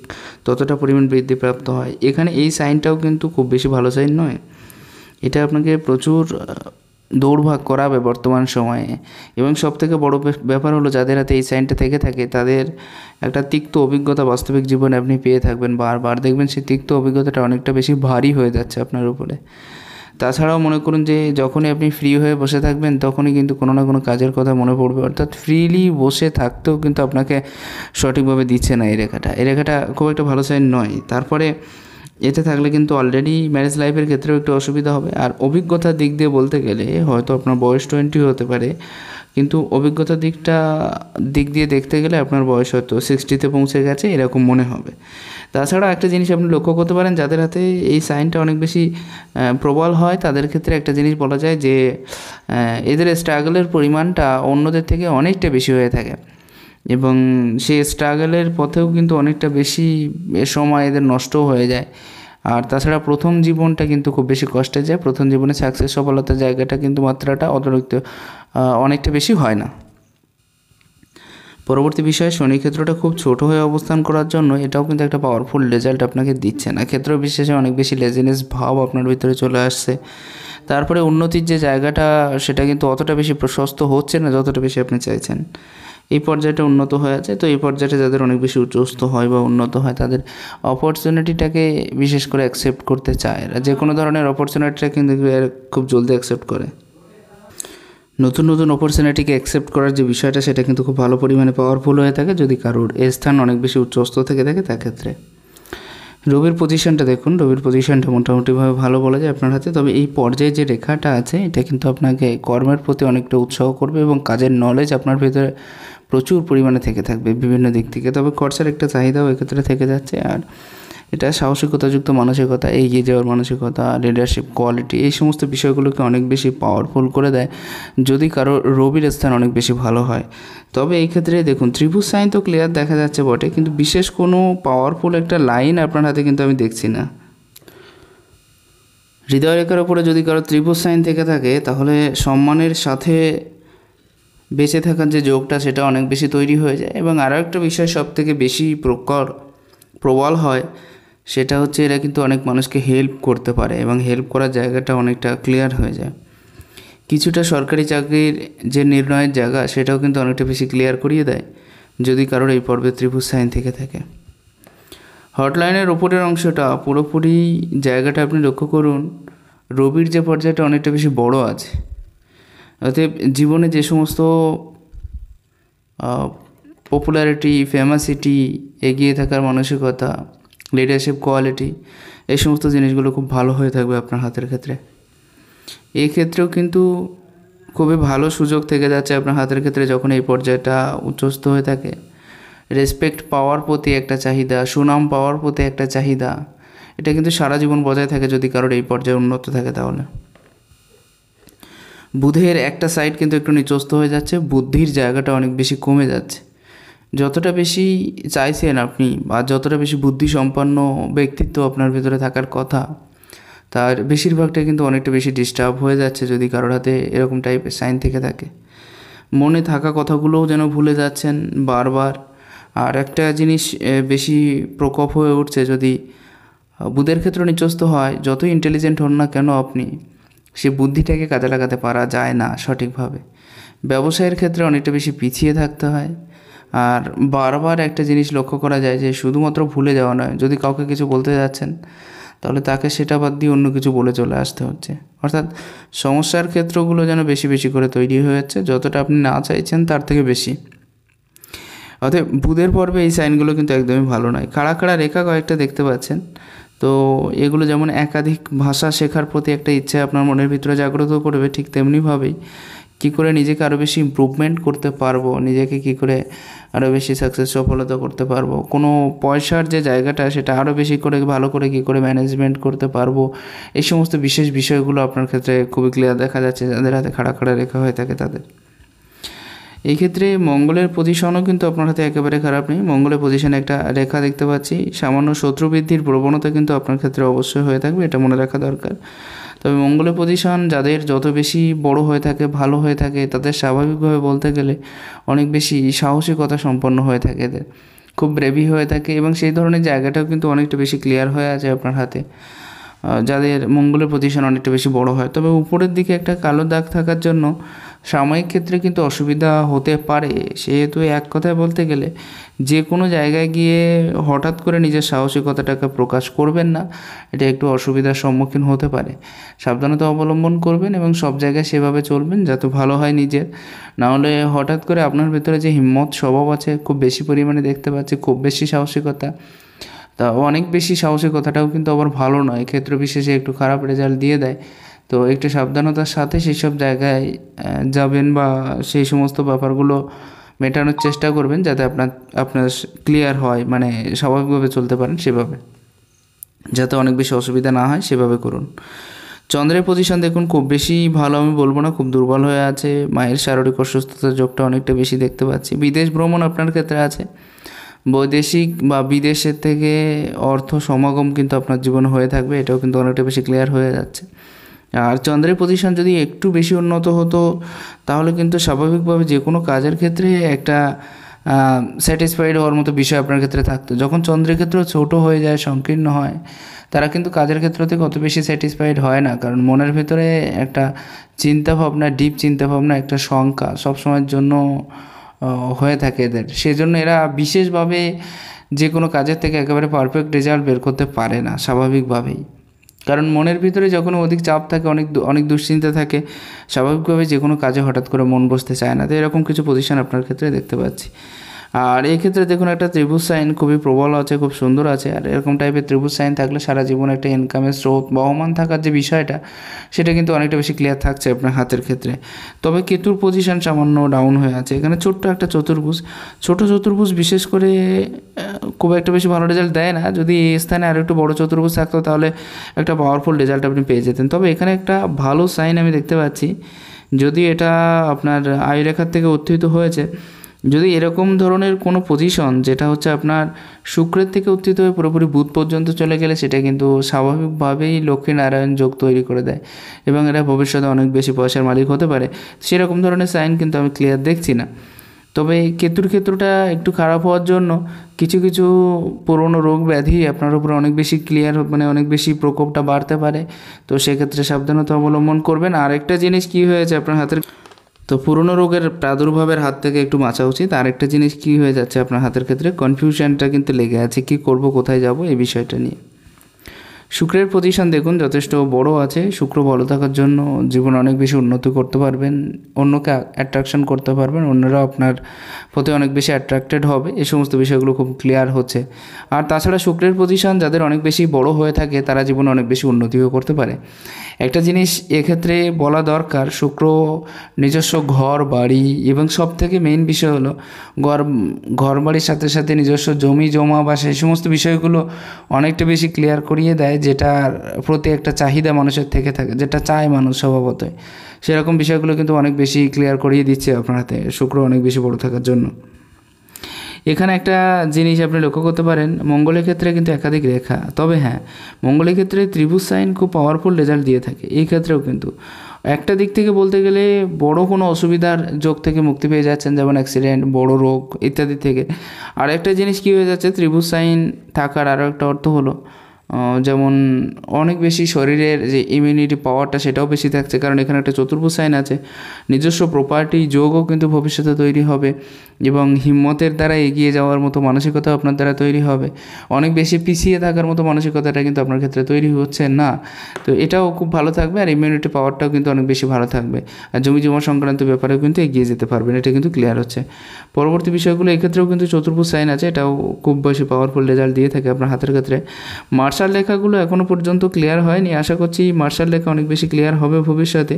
S1: ততটা পরিমাণ বৃদ্ধিপ্রাপ্ত হয় এখানে এই সাইনটাও কিন্তু খুব বেশি ভালো সাইন নয় এটা আপনাকে প্রচুর দৌড়ভাগ করাবে বর্তমান সময়ে এবং সবথেকে বড় ব্যাপার হলো যাদের হাতে এই সাইনটা থেকে থাকে তাদের একটা তিক্ত অভিজ্ঞতা বাস্তবিক জীবনে আপনি পেয়ে থাকবেন বারবার দেখবেন সেই তিক্ত অভিজ্ঞতাটা অনেকটা বেশি ভারী হয়ে যাচ্ছে আপনার উপরে তাছাড়াও মনে করুন যে যখনই আপনি ফ্রি হয়ে বসে থাকবেন তখনই কিন্তু কোনো না কোনো কাজের কথা মনে পড়বে অর্থাৎ ফ্রিলি বসে থাকতেও কিন্তু আপনাকে সঠিকভাবে দিচ্ছে না এই রেখাটা এই রেখাটা খুব একটা ভালো সাইন নয় তারপরে এতে থাকলে কিন্তু অলরেডি ম্যারেজ লাইফের ক্ষেত্রেও একটু অসুবিধা হবে আর অভিজ্ঞতার দিক দিয়ে বলতে গেলে হয়তো আপনার বয়স টোয়েন্টি হতে পারে কিন্তু অভিজ্ঞতা দিকটা দিক দিয়ে দেখতে গেলে আপনার বয়স হয়তো সিক্সটিতে পৌঁছে গেছে এরকম মনে হবে তাছাড়া একটা জিনিস আপনি লক্ষ্য করতে পারেন যাদের হাতে এই সাইনটা অনেক বেশি প্রবল হয় তাদের ক্ষেত্রে একটা জিনিস বলা যায় যে এদের স্ট্রাগলের পরিমাণটা অন্যদের থেকে অনেকটা বেশি হয়ে থাকে এবং সে স্ট্রাগলের পথেও কিন্তু অনেকটা বেশি এ সময় এদের নষ্ট হয়ে যায় আর তাছাড়া প্রথম জীবনটা কিন্তু খুব বেশি কষ্টে যায় প্রথম জীবনে সাকসেস সফলতার জায়গাটা কিন্তু মাত্রাটা অতিরিক্ত অনেকটা বেশি হয় না পরবর্তী বিষয়ে শনি ক্ষেত্রটা খুব ছোট হয়ে অবস্থান করার জন্য এটাও কিন্তু একটা পাওয়ারফুল রেজাল্ট আপনাকে দিচ্ছে না ক্ষেত্র বিশেষে অনেক বেশি লেজিনেস ভাব আপনার ভিতরে চলে আসছে তারপরে উন্নতির যে জায়গাটা সেটা কিন্তু অতটা বেশি প্রশস্ত হচ্ছে না যতটা বেশি আপনি চাইছেন এই পর্যায়টা উন্নত হয়ে আছে তো এই পর্যায়টা যাদের অনেক বেশি উচ্চস্থ হয় বা উন্নত হয় তাদের অপরচুনিটিটাকে বিশেষ করে অ্যাকসেপ্ট করতে চায় এরা যে কোনো ধরনের অপরচুনিটিটা কিন্তু খুব জলদি অ্যাকসেপ্ট করে নতুন নতুন অপরচুনিটিকে অ্যাকসেপ্ট করার যে বিষয়টা সেটা কিন্তু খুব ভালো পরিমাণে পাওয়ারফুল হয়ে থাকে যদি কারোর স্থান অনেক বেশি উচ্চস্থ থেকে থাকে তার ক্ষেত্রে রবির পজিশনটা দেখুন রবির পজিশনটা মোটামুটিভাবে ভালো বলা যায় আপনার হাতে তবে এই পর্যায়ে যে রেখাটা আছে এটা কিন্তু আপনাকে কর্মের প্রতি অনেকটা উৎসাহ করবে এবং কাজের নলেজ আপনার ভিতরে প্রচুর পরিমাণে থেকে থাকবে বিভিন্ন দিক থেকে তবে খরচার একটা চাহিদাও এক্ষেত্রে থেকে যাচ্ছে আর এটা সাহসিকতাযুক্ত মানসিকতা এগিয়ে যাওয়ার মানসিকতা লিডারশিপ কোয়ালিটি এই সমস্ত বিষয়গুলোকে অনেক বেশি পাওয়ারফুল করে দেয় যদি কারো রবির স্থান অনেক বেশি ভালো হয় তবে এই ক্ষেত্রে দেখুন ত্রিভুজ সাইন তো ক্লিয়ার দেখা যাচ্ছে বটে কিন্তু বিশেষ কোনো পাওয়ারফুল একটা লাইন আপনার হাতে কিন্তু আমি দেখছি না হৃদয় রেখার উপরে যদি কারো ত্রিভুজ সাইন থেকে থাকে তাহলে সম্মানের সাথে বেঁচে থাকার যে যোগটা সেটা অনেক বেশি তৈরি হয়ে যায় এবং আরও একটা বিষয় সব থেকে বেশি প্রকর প্রবল হয় সেটা হচ্ছে এরা কিন্তু অনেক মানুষকে হেল্প করতে পারে এবং হেল্প করার জায়গাটা অনেকটা ক্লিয়ার হয়ে যায় কিছুটা সরকারি চাকরির যে নির্ণয়ের জায়গা সেটাও কিন্তু অনেকটা বেশি ক্লিয়ার করিয়ে দেয় যদি কারোর এই পর্বে ত্রিভুজ সাইন থেকে থাকে হটলাইনের ওপরের অংশটা পুরোপুরি জায়গাটা আপনি লক্ষ্য করুন রবির যে পর্যায়টা অনেকটা বেশি বড় আছে অতএব জীবনে যে সমস্ত পপুলারিটি ফেমাসিটি এগিয়ে থাকার মানসিকতা লিডারশিপ কোয়ালিটি এই সমস্ত জিনিসগুলো খুব ভালো হয়ে থাকবে আপনার হাতের ক্ষেত্রে এই ক্ষেত্রেও কিন্তু খুবই ভালো সুযোগ থেকে যাচ্ছে আপনার হাতের ক্ষেত্রে যখন এই পর্যায়টা উচ্চস্থ হয়ে থাকে রেসপেক্ট পাওয়ার প্রতি একটা চাহিদা সুনাম পাওয়ার প্রতি একটা চাহিদা এটা কিন্তু সারা জীবন বজায় থাকে যদি কারোর এই পর্যায়ে উন্নত থাকে তাহলে বুধের একটা সাইড কিন্তু একটু নিচস্ত হয়ে যাচ্ছে বুদ্ধির জায়গাটা অনেক বেশি কমে যাচ্ছে যতটা বেশি চাইছেন আপনি বা যতটা বেশি বুদ্ধি সম্পন্ন ব্যক্তিত্ব আপনার ভিতরে থাকার কথা তার বেশিরভাগটা কিন্তু অনেকটা বেশি ডিস্টার্ব হয়ে যাচ্ছে যদি কারোর হাতে এরকম টাইপের সাইন থেকে থাকে মনে থাকা কথাগুলোও যেন ভুলে যাচ্ছেন বারবার আর একটা জিনিস বেশি প্রকোপ হয়ে উঠছে যদি বুধের ক্ষেত্রে নিচস্ত হয় যতই ইন্টেলিজেন্ট হন না কেন আপনি সে বুদ্ধিটাকে কাজে লাগাতে পারা যায় না সঠিকভাবে ব্যবসায়ের ক্ষেত্রে অনেকটা বেশি পিছিয়ে থাকতে হয় আর বারবার একটা জিনিস লক্ষ্য করা যায় যে শুধুমাত্র ভুলে যাওয়া নয় যদি কাউকে কিছু বলতে যাচ্ছেন তাহলে তাকে সেটা বাদ দিয়ে অন্য কিছু বলে চলে আসতে হচ্ছে অর্থাৎ সমস্যার ক্ষেত্রগুলো যেন বেশি বেশি করে তৈরি হয়ে যাচ্ছে যতটা আপনি না চাইছেন তার থেকে বেশি অতএব বুধের পর্বে এই সাইনগুলো কিন্তু একদমই ভালো নয় খাড়া খাড়া রেখা কয়েকটা দেখতে পাচ্ছেন তো এগুলো যেমন একাধিক ভাষা শেখার প্রতি একটা ইচ্ছা আপনার মনের ভিতরে জাগ্রত করবে ঠিক তেমনিভাবেই কী করে নিজেকে আরও বেশি ইম্প্রুভমেন্ট করতে পারবো নিজেকে কী করে আরও বেশি সাকসেস সফলতা করতে পারবো কোনো পয়সার যে জায়গাটা সেটা আরও বেশি করে ভালো করে কী করে ম্যানেজমেন্ট করতে পারবো এই সমস্ত বিশেষ বিষয়গুলো আপনার ক্ষেত্রে খুবই ক্লিয়ার দেখা যাচ্ছে যাদের হাতে খাড়া খাড়া রেখা হয়ে থাকে তাদের এই ক্ষেত্রে মঙ্গলের পজিশনও কিন্তু আপনার হাতে একেবারে খারাপ নেই মঙ্গলের পজিশনে একটা রেখা দেখতে পাচ্ছি সামান্য শত্রু বৃদ্ধির প্রবণতা কিন্তু আপনার ক্ষেত্রে অবশ্যই হয়ে থাকবে এটা মনে রাখা দরকার তবে মঙ্গলের পজিশন যাদের যত বেশি বড় হয়ে থাকে ভালো হয়ে থাকে তাদের স্বাভাবিকভাবে বলতে গেলে অনেক বেশি সাহসিকতা সম্পন্ন হয়ে থাকে এদের খুব ব্রেভি হয়ে থাকে এবং সেই ধরনের জায়গাটাও কিন্তু অনেকটা বেশি ক্লিয়ার হয়ে আছে আপনার হাতে যাদের মঙ্গলের পজিশন অনেকটা বেশি বড় হয় তবে উপরের দিকে একটা কালো দাগ থাকার জন্য সাময়িক ক্ষেত্রে কিন্তু অসুবিধা হতে পারে সেহেতু এক কথায় বলতে গেলে যে কোনো জায়গায় গিয়ে হঠাৎ করে নিজের সাহসিকতাটাকে প্রকাশ করবেন না এটা একটু অসুবিধার সম্মুখীন হতে পারে সাবধানতা অবলম্বন করবেন এবং সব জায়গায় সেভাবে চলবেন যাতে ভালো হয় নিজের নাহলে হঠাৎ করে আপনার ভেতরে যে হিম্মত স্বভাব আছে খুব বেশি পরিমাণে দেখতে পাচ্ছে খুব বেশি সাহসিকতা তা অনেক বেশি সাহসিকতাটাও কিন্তু আবার ভালো নয় ক্ষেত্র বিশেষে একটু খারাপ রেজাল্ট দিয়ে দেয় তো একটু সাবধানতার সাথে সেই সব জায়গায় যাবেন বা সেই সমস্ত ব্যাপারগুলো মেটানোর চেষ্টা করবেন যাতে আপনার আপনার ক্লিয়ার হয় মানে স্বাভাবিকভাবে চলতে পারেন সেভাবে যাতে অনেক বেশি অসুবিধা না হয় সেভাবে করুন চন্দ্রের পজিশন দেখুন খুব বেশি ভালো আমি বলবো না খুব দুর্বল হয়ে আছে মায়ের শারীরিক অসুস্থতার যোগটা অনেকটা বেশি দেখতে পাচ্ছি বিদেশ ভ্রমণ আপনার ক্ষেত্রে আছে বৈদেশিক বা বিদেশের থেকে অর্থ সমাগম কিন্তু আপনার জীবনে হয়ে থাকবে এটাও কিন্তু অনেকটা বেশি ক্লিয়ার হয়ে যাচ্ছে আর চন্দ্রের পজিশন যদি একটু বেশি উন্নত হতো তাহলে কিন্তু স্বাভাবিকভাবে যে কোনো কাজের ক্ষেত্রে একটা স্যাটিসফাইড হওয়ার মতো বিষয় আপনার ক্ষেত্রে থাকতো যখন চন্দ্রের ক্ষেত্র ছোট হয়ে যায় সংকীর্ণ হয় তারা কিন্তু কাজের ক্ষেত্র থেকে অত বেশি স্যাটিসফাইড হয় না কারণ মনের ভেতরে একটা চিন্তাভাবনা ডিপ চিন্তাভাবনা একটা শঙ্কা সবসময়ের জন্য হয়ে থাকে এদের সেজন্য এরা বিশেষভাবে যে কোনো কাজের থেকে একেবারে পারফেক্ট রেজাল্ট বের করতে পারে না স্বাভাবিকভাবেই কারণ মনের ভিতরে যখন অধিক চাপ থাকে অনেক অনেক দুশ্চিন্তা থাকে স্বাভাবিকভাবে যে কোনো কাজে হঠাৎ করে মন বসতে চায় না তো এরকম কিছু পজিশন আপনার ক্ষেত্রে দেখতে পাচ্ছি আর এক্ষেত্রে দেখুন একটা ত্রিভুজ সাইন খুবই প্রবল আছে খুব সুন্দর আছে আর এরকম টাইপের ত্রিভুজ সাইন থাকলে সারা জীবন একটা ইনকামের স্রোত বহমান থাকার যে বিষয়টা সেটা কিন্তু অনেকটা বেশি ক্লিয়ার থাকছে আপনার হাতের ক্ষেত্রে তবে কেতুর পজিশন সামান্য ডাউন হয়ে আছে এখানে ছোট্ট একটা চতুর্ভুজ ছোট চতুর্ভুজ বিশেষ করে খুব একটা বেশি ভালো রেজাল্ট দেয় না যদি এই স্থানে আরও একটু বড় চতুর্ভুজ থাকতো তাহলে একটা পাওয়ারফুল রেজাল্ট আপনি পেয়ে যেতেন তবে এখানে একটা ভালো সাইন আমি দেখতে পাচ্ছি যদি এটা আপনার আয়ুরেখার থেকে উত্থিত হয়েছে যদি এরকম ধরনের কোনো পজিশন যেটা হচ্ছে আপনার শুক্রের থেকে উত্থিত হয়ে পুরোপুরি বুধ পর্যন্ত চলে গেলে সেটা কিন্তু স্বাভাবিকভাবেই লক্ষ্মীনারায়ণ যোগ তৈরি করে দেয় এবং এরা ভবিষ্যতে অনেক বেশি পয়সার মালিক হতে পারে সেরকম ধরনের সাইন কিন্তু আমি ক্লিয়ার দেখছি না তবে কেতুর ক্ষেত্রটা একটু খারাপ হওয়ার জন্য কিছু কিছু পুরনো রোগ ব্যাধি আপনার উপরে অনেক বেশি ক্লিয়ার মানে অনেক বেশি প্রকোপটা বাড়তে পারে তো সেক্ষেত্রে সাবধানতা অবলম্বন করবেন আরেকটা জিনিস কি হয়েছে আপনার হাতের তো পুরনো রোগের প্রাদুর্ভাবের হাত থেকে একটু বাঁচা উচিত আর একটা জিনিস কী হয়ে যাচ্ছে আপনার হাতের ক্ষেত্রে কনফিউশনটা কিন্তু লেগে আছে কি করব কোথায় যাব এই বিষয়টা নিয়ে শুক্রের পজিশন দেখুন যথেষ্ট বড় আছে শুক্র ভালো থাকার জন্য জীবন অনেক বেশি উন্নতি করতে পারবেন অন্যকে অ্যাট্রাকশন করতে পারবেন অন্যরা আপনার প্রতি অনেক বেশি অ্যাট্রাক্টেড হবে এই সমস্ত বিষয়গুলো খুব ক্লিয়ার হচ্ছে আর তাছাড়া শুক্রের পজিশন যাদের অনেক বেশি বড় হয়ে থাকে তারা জীবন অনেক বেশি উন্নতিও করতে পারে একটা জিনিস এক্ষেত্রে বলা দরকার শুক্র নিজস্ব ঘর বাড়ি এবং সব থেকে মেইন বিষয় হলো ঘর ঘর বাড়ির সাথে সাথে নিজস্ব জমি জমা বা সেই সমস্ত বিষয়গুলো অনেকটা বেশি ক্লিয়ার করিয়ে দেয় যেটার প্রতি একটা চাহিদা মানুষের থেকে থাকে যেটা চায় মানুষ স্বভাবতই সেরকম বিষয়গুলো কিন্তু অনেক বেশি ক্লিয়ার করিয়ে দিচ্ছে আপনার হাতে শুক্র অনেক বেশি বড় থাকার জন্য এখানে একটা জিনিস আপনি লক্ষ্য করতে পারেন মঙ্গলের ক্ষেত্রে কিন্তু একাধিক রেখা তবে হ্যাঁ মঙ্গলের ক্ষেত্রে ত্রিভুজ সাইন খুব পাওয়ারফুল রেজাল্ট দিয়ে থাকে এই ক্ষেত্রেও কিন্তু একটা দিক থেকে বলতে গেলে বড় কোনো অসুবিধার যোগ থেকে মুক্তি পেয়ে যাচ্ছেন যেমন অ্যাক্সিডেন্ট বড় রোগ ইত্যাদি থেকে আর একটা জিনিস কী হয়ে যাচ্ছে ত্রিভুজ সাইন থাকার আরও একটা অর্থ হলো যেমন অনেক বেশি শরীরের যে ইমিউনিটি পাওয়ারটা সেটাও বেশি থাকছে কারণ এখানে একটা চতুর্ভুজ সাইন আছে নিজস্ব প্রপার্টি যোগও কিন্তু ভবিষ্যতে তৈরি হবে এবং হিম্মতের দ্বারা এগিয়ে যাওয়ার মতো মানসিকতা আপনার দ্বারা তৈরি হবে অনেক বেশি পিছিয়ে থাকার মতো মানসিকতাটা কিন্তু আপনার ক্ষেত্রে তৈরি হচ্ছে না তো এটাও খুব ভালো থাকবে আর ইমিউনিটি পাওয়ারটাও কিন্তু অনেক বেশি ভালো থাকবে আর জমি জমা সংক্রান্ত ব্যাপারেও কিন্তু এগিয়ে যেতে পারবেন এটা কিন্তু ক্লিয়ার হচ্ছে পরবর্তী বিষয়গুলো এক্ষেত্রেও কিন্তু চতুর্ভুজ সাইন আছে এটাও খুব বেশি পাওয়ারফুল রেজাল্ট দিয়ে থাকে আপনার হাতের ক্ষেত্রে মার্শাল লেখাগুলো এখনও পর্যন্ত ক্লিয়ার হয়নি আশা করছি মার্শাল লেখা অনেক বেশি ক্লিয়ার হবে ভবিষ্যতে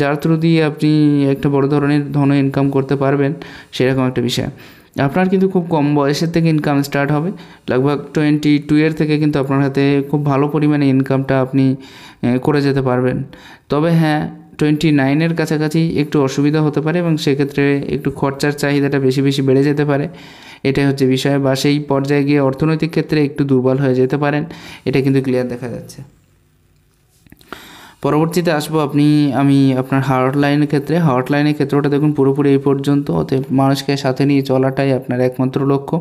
S1: যার থ্রু দিয়ে আপনি একটা বড় ধরনের ধন ইনকাম করতে পারবেন সেরকম একটা বিষয় আপনার কিন্তু খুব কম বয়সের থেকে ইনকাম স্টার্ট হবে লগভগ টোয়েন্টি টু এর থেকে কিন্তু আপনার হাতে খুব ভালো পরিমাণে ইনকামটা আপনি করে যেতে পারবেন তবে হ্যাঁ টোয়েন্টি নাইনের কাছাকাছি একটু অসুবিধা হতে পারে এবং সেক্ষেত্রে একটু খরচার চাহিদাটা বেশি বেশি বেড়ে যেতে পারে এটাই হচ্ছে বিষয় বা সেই পর্যায়ে গিয়ে অর্থনৈতিক ক্ষেত্রে একটু দুর্বল হয়ে যেতে পারেন এটা কিন্তু ক্লিয়ার দেখা যাচ্ছে পরবর্তীতে আসবো আপনি আমি আপনার লাইনের ক্ষেত্রে ক্ষেত্রে ওটা দেখুন পুরোপুরি এই পর্যন্ত অতএব মানুষকে সাথে নিয়ে চলাটাই আপনার একমাত্র লক্ষ্য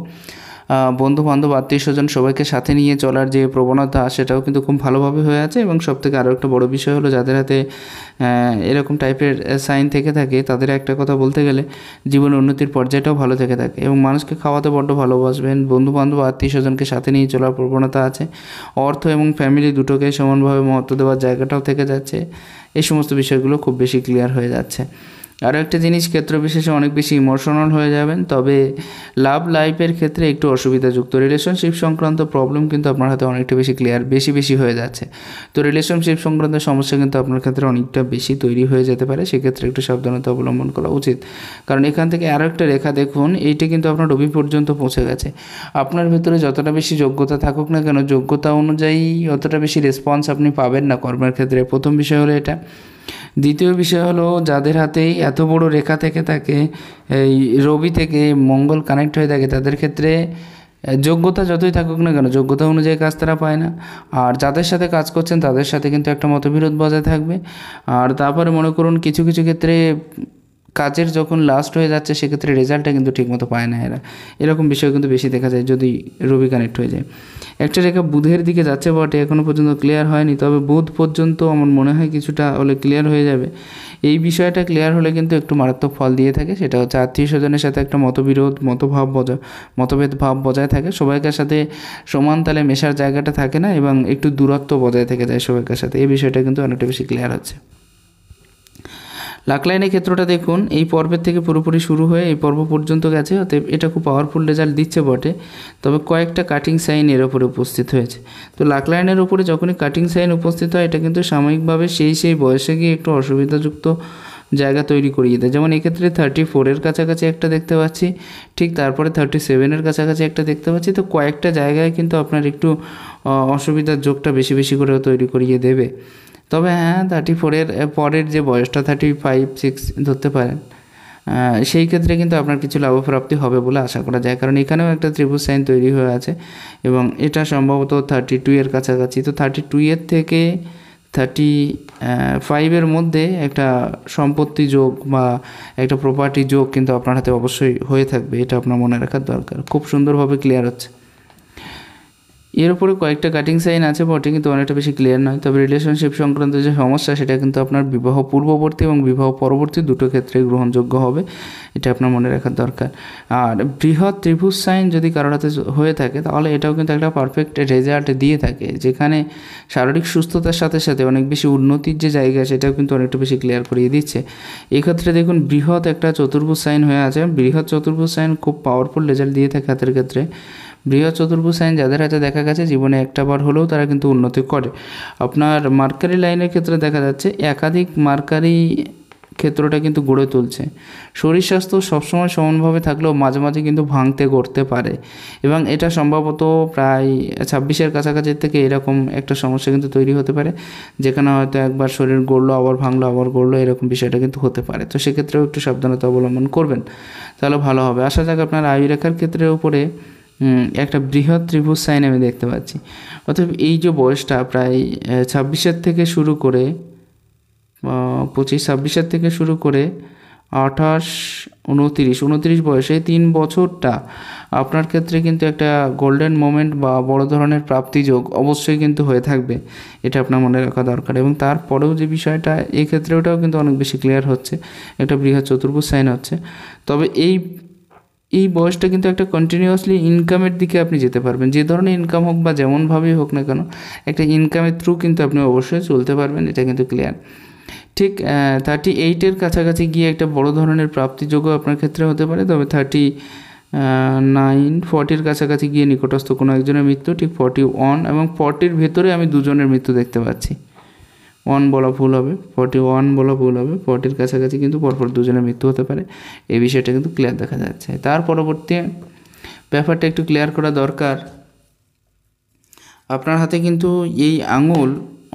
S1: বন্ধু বান্ধব আত্মীয় স্বজন সবাইকে সাথে নিয়ে চলার যে প্রবণতা সেটাও কিন্তু খুব ভালোভাবে হয়ে আছে এবং সবথেকে আরও একটা বড় বিষয় হলো যাদের হাতে এরকম টাইপের সাইন থেকে থাকে তাদের একটা কথা বলতে গেলে জীবন উন্নতির পর্যায়টাও ভালো থেকে থাকে এবং মানুষকে খাওয়াতে বড্ড ভালোবাসবেন বন্ধু বান্ধব আত্মীয় স্বজনকে সাথে নিয়ে চলার প্রবণতা আছে অর্থ এবং ফ্যামিলি দুটোকে সমানভাবে মহত্ব দেওয়ার জায়গাটাও থেকে যাচ্ছে এই সমস্ত বিষয়গুলো খুব বেশি ক্লিয়ার হয়ে যাচ্ছে আরও একটা জিনিস ক্ষেত্র বিশেষে অনেক বেশি ইমোশনাল হয়ে যাবেন তবে লাভ লাইফের ক্ষেত্রে একটু অসুবিধাযুক্ত রিলেশনশিপ সংক্রান্ত প্রবলেম কিন্তু আপনার হাতে অনেকটা বেশি ক্লিয়ার বেশি বেশি হয়ে যাচ্ছে তো রিলেশনশিপ সংক্রান্ত সমস্যা কিন্তু আপনার ক্ষেত্রে অনেকটা বেশি তৈরি হয়ে যেতে পারে সেক্ষেত্রে একটু সাবধানতা অবলম্বন করা উচিত কারণ এখান থেকে আরও একটা রেখা দেখুন এইটা কিন্তু আপনার রবি পর্যন্ত পৌঁছে গেছে আপনার ভেতরে যতটা বেশি যোগ্যতা থাকুক না কেন যোগ্যতা অনুযায়ী অতটা বেশি রেসপন্স আপনি পাবেন না কর্মের ক্ষেত্রে প্রথম বিষয় হলো এটা দ্বিতীয় বিষয় হলো যাদের হাতেই এত বড় রেখা থেকে থাকে এই রবি থেকে মঙ্গল কানেক্ট হয়ে থাকে তাদের ক্ষেত্রে যোগ্যতা যতই থাকুক না কেন যোগ্যতা অনুযায়ী কাজ তারা পায় না আর যাদের সাথে কাজ করছেন তাদের সাথে কিন্তু একটা মতবিরোধ বজায় থাকবে আর তারপরে মনে করুন কিছু কিছু ক্ষেত্রে কাজের যখন লাস্ট হয়ে যাচ্ছে সেক্ষেত্রে রেজাল্টটা কিন্তু ঠিকমতো পায় না এরা এরকম বিষয় কিন্তু বেশি দেখা যায় যদি রবি কানেক্ট হয়ে যায় একটা রেখা বুধের দিকে যাচ্ছে বটে এখনও পর্যন্ত ক্লিয়ার হয়নি তবে বুধ পর্যন্ত আমার মনে হয় কিছুটা হলে ক্লিয়ার হয়ে যাবে এই বিষয়টা ক্লিয়ার হলে কিন্তু একটু মারাত্মক ফল দিয়ে থাকে সেটা হচ্ছে আত্মীয় স্বজনের সাথে একটা মতবিরোধ মতভাব বজায় মতভেদ ভাব বজায় থাকে সবাইকার সাথে সমান তালে মেশার জায়গাটা থাকে না এবং একটু দূরত্ব বজায় থেকে যায় সবাইকার সাথে এই বিষয়টা কিন্তু অনেকটা বেশি ক্লিয়ার হচ্ছে লাকলাইনের ক্ষেত্রটা দেখুন এই পর্বের থেকে পুরোপুরি শুরু হয়ে এই পর্ব পর্যন্ত গেছে অতএব এটা খুব পাওয়ারফুল রেজাল্ট দিচ্ছে বটে তবে কয়েকটা কাটিং সাইন এর ওপরে উপস্থিত হয়েছে তো লাকলাইনের উপরে যখনই কাটিং সাইন উপস্থিত হয় এটা কিন্তু সাময়িকভাবে সেই সেই বয়সে গিয়ে একটু অসুবিধাযুক্ত জায়গা তৈরি করিয়ে দেয় যেমন এক্ষেত্রে থার্টি ফোরের কাছাকাছি একটা দেখতে পাচ্ছি ঠিক তারপরে থার্টি সেভেনের কাছাকাছি একটা দেখতে পাচ্ছি তো কয়েকটা জায়গায় কিন্তু আপনার একটু অসুবিধার যোগটা বেশি বেশি করে তৈরি করিয়ে দেবে তবে হ্যাঁ থার্টি ফোরের পরের যে বয়সটা থার্টি ফাইভ সিক্স ধরতে পারেন সেই ক্ষেত্রে কিন্তু আপনার কিছু লাভপ্রাপ্তি হবে বলে আশা করা যায় কারণ এখানেও একটা ত্রিভুজ সাইন তৈরি হয়ে আছে এবং এটা সম্ভবত থার্টি টু এর কাছাকাছি তো থার্টি টু এর থেকে থার্টি ফাইভের মধ্যে একটা সম্পত্তি যোগ বা একটা প্রপার্টি যোগ কিন্তু আপনার হাতে অবশ্যই হয়ে থাকবে এটা আপনার মনে রাখার দরকার খুব সুন্দরভাবে ক্লিয়ার হচ্ছে এর উপরে কয়েকটা কাটিং সাইন আছে বটে কিন্তু অনেকটা বেশি ক্লিয়ার নয় তবে রিলেশনশিপ সংক্রান্ত যে সমস্যা সেটা কিন্তু আপনার বিবাহ পূর্ববর্তী এবং বিবাহ পরবর্তী দুটো ক্ষেত্রে গ্রহণযোগ্য হবে এটা আপনার মনে রাখার দরকার আর বৃহৎ ত্রিভুজ সাইন যদি কারোর হাতে হয়ে থাকে তাহলে এটাও কিন্তু একটা পারফেক্ট রেজাল্ট দিয়ে থাকে যেখানে শারীরিক সুস্থতার সাথে সাথে অনেক বেশি উন্নতির যে জায়গা সেটাও কিন্তু অনেকটা বেশি ক্লিয়ার করিয়ে দিচ্ছে এক্ষেত্রে দেখুন বৃহৎ একটা চতুর্ভুজ সাইন হয়ে আছে বৃহৎ চতুর্ভুজ সাইন খুব পাওয়ারফুল রেজাল্ট দিয়ে থাকে হাতের ক্ষেত্রে বৃহৎ চতুর্ভু সাইন যাদের হাতে দেখা গেছে জীবনে একটা বার হলেও তারা কিন্তু উন্নতি করে আপনার মার্কারি লাইনের ক্ষেত্রে দেখা যাচ্ছে একাধিক মার্কারি ক্ষেত্রটা কিন্তু গড়ে তুলছে শরীর স্বাস্থ্য সবসময় সমানভাবে থাকলেও মাঝে মাঝে কিন্তু ভাঙতে গড়তে পারে এবং এটা সম্ভবত প্রায় ছাব্বিশের কাছাকাছি থেকে এরকম একটা সমস্যা কিন্তু তৈরি হতে পারে যেখানে হয়তো একবার শরীর গড়লো আবার ভাঙলো আবার গড়লো এরকম বিষয়টা কিন্তু হতে পারে তো সেক্ষেত্রেও একটু সাবধানতা অবলম্বন করবেন তাহলে ভালো হবে আশা যাক আপনার আয়ু রেখার ক্ষেত্রের উপরে একটা বৃহৎ ত্রিভুজ সাইন আমি দেখতে পাচ্ছি অতএব এই যে বয়সটা প্রায় ছাব্বিশের থেকে শুরু করে পঁচিশ ছাব্বিশের থেকে শুরু করে আঠাশ উনতিরিশ উনতিরিশ বয়সে তিন বছরটা আপনার ক্ষেত্রে কিন্তু একটা গোল্ডেন মোমেন্ট বা বড় ধরনের প্রাপ্তিযোগ অবশ্যই কিন্তু হয়ে থাকবে এটা আপনার মনে রাখা দরকার এবং তারপরেও যে বিষয়টা এই ওটাও কিন্তু অনেক বেশি ক্লিয়ার হচ্ছে একটা বৃহৎ চতুর্ভুজ সাইন হচ্ছে তবে এই এই বয়সটা কিন্তু একটা কন্টিনিউয়াসলি ইনকামের দিকে আপনি যেতে পারবেন যে ধরনের ইনকাম হোক বা যেমনভাবেই হোক না কেন একটা ইনকামের থ্রু কিন্তু আপনি অবশ্যই চলতে পারবেন এটা কিন্তু ক্লিয়ার ঠিক থার্টি এইটের কাছাকাছি গিয়ে একটা বড় ধরনের প্রাপ্তিযোগ্য আপনার ক্ষেত্রে হতে পারে তবে থার্টি নাইন ফর্টির কাছাকাছি গিয়ে নিকটস্থ কোনো একজনের মৃত্যু ঠিক ফর্টি ওয়ান এবং ফর্টির ভেতরে আমি দুজনের মৃত্যু দেখতে পাচ্ছি ওয়ান বলা ভুল হবে ফর্টি ওয়ান বলা ভুল হবে ফর্টির কাছাকাছি কিন্তু পরপর দুজনের মৃত্যু হতে পারে এই বিষয়টা কিন্তু ক্লিয়ার দেখা যাচ্ছে তার পরবর্তী ব্যাপারটা একটু ক্লিয়ার করা দরকার আপনার হাতে কিন্তু এই আঙুল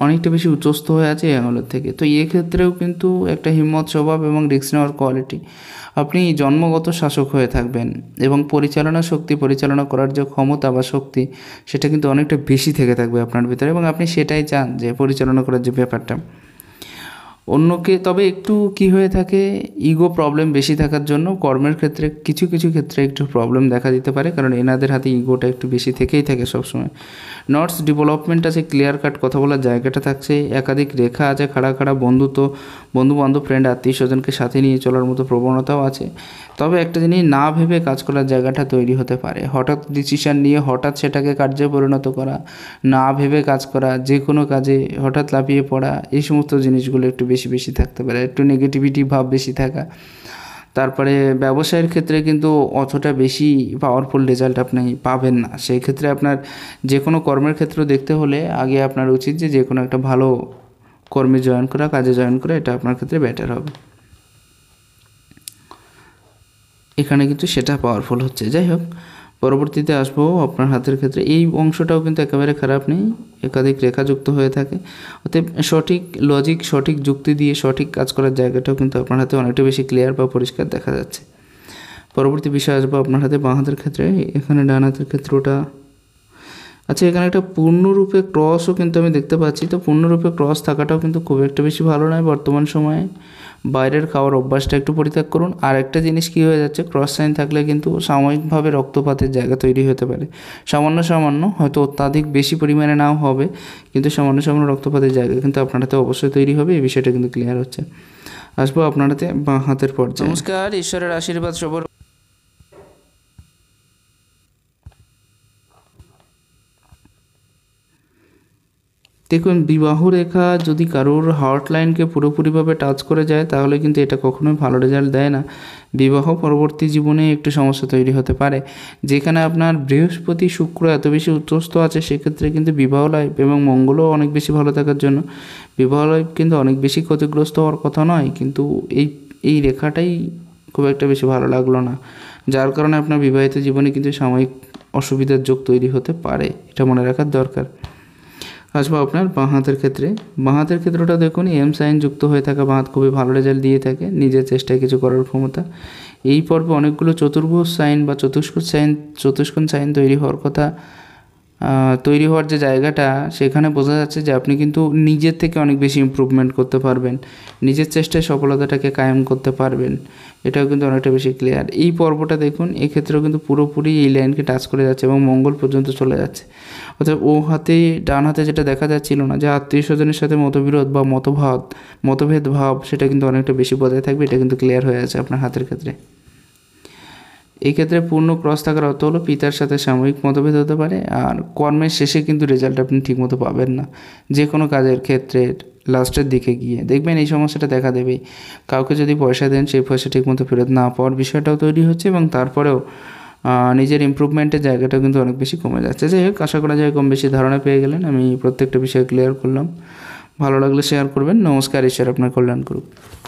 S1: অনেকটা বেশি উচ্চস্ত হয়ে আছে এই থেকে তো এক্ষেত্রেও কিন্তু একটা হিম্মত স্বভাব এবং রিক্স নেওয়ার কোয়ালিটি আপনি জন্মগত শাসক হয়ে থাকবেন এবং পরিচালনা শক্তি পরিচালনা করার যে ক্ষমতা বা শক্তি সেটা কিন্তু অনেকটা বেশি থেকে থাকবে আপনার ভিতরে এবং আপনি সেটাই চান যে পরিচালনা করার যে ব্যাপারটা অন্যকে তবে একটু কি হয়ে থাকে ইগো প্রবলেম বেশি থাকার জন্য কর্মের ক্ষেত্রে কিছু কিছু ক্ষেত্রে একটু প্রবলেম দেখা দিতে পারে কারণ এনাদের হাতে ইগোটা একটু বেশি থেকেই থাকে সবসময় নটস ডেভেলপমেন্ট আছে ক্লিয়ার কাট কথা বলার জায়গাটা থাকছে একাধিক রেখা আছে খাড়া খাড়া বন্ধুত্ব বন্ধু বান্ধব ফ্রেন্ড আত্মীয় স্বজনকে সাথে নিয়ে চলার মতো প্রবণতাও আছে তবে একটা জিনিস না ভেবে কাজ করার জায়গাটা তৈরি হতে পারে হঠাৎ ডিসিশান নিয়ে হঠাৎ সেটাকে কার্যে পরিণত করা না ভেবে কাজ করা যে কোনো কাজে হঠাৎ লাফিয়ে পড়া এই সমস্ত জিনিসগুলো একটু বেশি বেশি থাকতে পারে একটু নেগেটিভিটি ভাব বেশি থাকা তারপরে ব্যবসায়ের ক্ষেত্রে কিন্তু অতটা বেশি পাওয়ারফুল রেজাল্ট আপনি পাবেন না সেই ক্ষেত্রে আপনার যে কোনো কর্মের ক্ষেত্র দেখতে হলে আগে আপনার উচিত যে যে কোনো একটা ভালো কর্মে জয়েন করা কাজে জয়েন করা এটা আপনার ক্ষেত্রে বেটার হবে এখানে কিন্তু সেটা পাওয়ারফুল হচ্ছে যাই হোক পরবর্তীতে আসব আপনার হাতের ক্ষেত্রে এই অংশটাও কিন্তু একেবারে খারাপ নেই একাধিক রেখাযুক্ত হয়ে থাকে অতএব সঠিক লজিক সঠিক যুক্তি দিয়ে সঠিক কাজ করার জায়গাটাও কিন্তু আপনার হাতে অনেকটা বেশি ক্লিয়ার বা পরিষ্কার দেখা যাচ্ছে পরবর্তী বিষয় আসবো আপনার হাতে বাঁ হাতের ক্ষেত্রে এখানে ডান হাতের ক্ষেত্রটা আচ্ছা এখানে একটা পূর্ণরূপে ক্রসও কিন্তু আমি দেখতে পাচ্ছি তো পূর্ণরূপে ক্রস থাকাটাও কিন্তু খুব একটা বেশি ভালো নয় বর্তমান সময়ে বাইরের খাওয়ার অভ্যাসটা একটু পরিত্যাগ করুন আর একটা জিনিস কী হয়ে যাচ্ছে ক্রস সাইন থাকলে কিন্তু সাময়িকভাবে রক্তপাতের জায়গা তৈরি হতে পারে সামান্য সামান্য হয়তো অত্যাধিক বেশি পরিমাণে নাও হবে কিন্তু সামান্য সামান্য রক্তপাতের জায়গা কিন্তু আপনারাতে অবশ্যই তৈরি হবে এই বিষয়টা কিন্তু ক্লিয়ার হচ্ছে আসবো আপনারাতে হাতের পর্যায়ে নমস্কার ঈশ্বরের আশীর্বাদ সবার দেখুন বিবাহ রেখা যদি কারোর হার্ট লাইনকে পুরোপুরিভাবে টাচ করে যায় তাহলে কিন্তু এটা কখনোই ভালো রেজাল্ট দেয় না বিবাহ পরবর্তী জীবনে একটু সমস্যা তৈরি হতে পারে যেখানে আপনার বৃহস্পতি শুক্র এত বেশি উচ্চস্থ আছে সেক্ষেত্রে কিন্তু বিবাহ লাইফ এবং মঙ্গলও অনেক বেশি ভালো থাকার জন্য বিবাহ লাইফ কিন্তু অনেক বেশি ক্ষতিগ্রস্ত হওয়ার কথা নয় কিন্তু এই এই রেখাটাই খুব একটা বেশি ভালো লাগলো না যার কারণে আপনার বিবাহিত জীবনে কিন্তু সাময়িক অসুবিধার যোগ তৈরি হতে পারে এটা মনে রাখার দরকার আসবো আপনার বাঁ হাতের ক্ষেত্রে বাঁ হাতের ক্ষেত্রটা দেখুন এম সাইন যুক্ত হয়ে থাকা বাঁ হাত খুবই ভালো রেজাল্ট দিয়ে থাকে নিজের চেষ্টায় কিছু করার ক্ষমতা এই পর্বে অনেকগুলো চতুর্ভুজ সাইন বা চতুষ্কোণ সাইন চতুষ্কোণ সাইন তৈরি হওয়ার কথা তৈরি হওয়ার যে জায়গাটা সেখানে বোঝা যাচ্ছে যে আপনি কিন্তু নিজের থেকে অনেক বেশি ইম্প্রুভমেন্ট করতে পারবেন নিজের চেষ্টায় সফলতাটাকে কায়েম করতে পারবেন এটাও কিন্তু অনেকটা বেশি ক্লিয়ার এই পর্বটা দেখুন এক্ষেত্রেও কিন্তু পুরোপুরি এই লাইনকে টাচ করে যাচ্ছে এবং মঙ্গল পর্যন্ত চলে যাচ্ছে অর্থাৎ ও হাতে ডান হাতে যেটা দেখা যাচ্ছিল না যে আত্মীয় স্বজনের সাথে মতবিরোধ বা মতভাব মতভেদ ভাব সেটা কিন্তু অনেকটা বেশি বজায় থাকবে এটা কিন্তু ক্লিয়ার হয়ে আছে আপনার হাতের ক্ষেত্রে এই ক্ষেত্রে পূর্ণ ক্রস থাকার অর্থ হলো পিতার সাথে সাময়িক মতভেদ হতে পারে আর কর্মের শেষে কিন্তু রেজাল্ট আপনি ঠিকমতো পাবেন না যে কোনো কাজের ক্ষেত্রে লাস্টের দিকে গিয়ে দেখবেন এই সমস্যাটা দেখা দেবে কাউকে যদি পয়সা দেন সেই পয়সা ঠিকমতো ফেরত না পাওয়ার বিষয়টাও তৈরি হচ্ছে এবং তারপরেও নিজের ইম্প্রুভমেন্টের জায়গাটাও কিন্তু অনেক বেশি কমে যাচ্ছে যাই হোক আশা করা যায় কম বেশি ধারণা পেয়ে গেলেন আমি প্রত্যেকটা বিষয় ক্লিয়ার করলাম ভালো লাগলে শেয়ার করবেন নমস্কার ঈশ্বর আপনার কল্যাণ করুক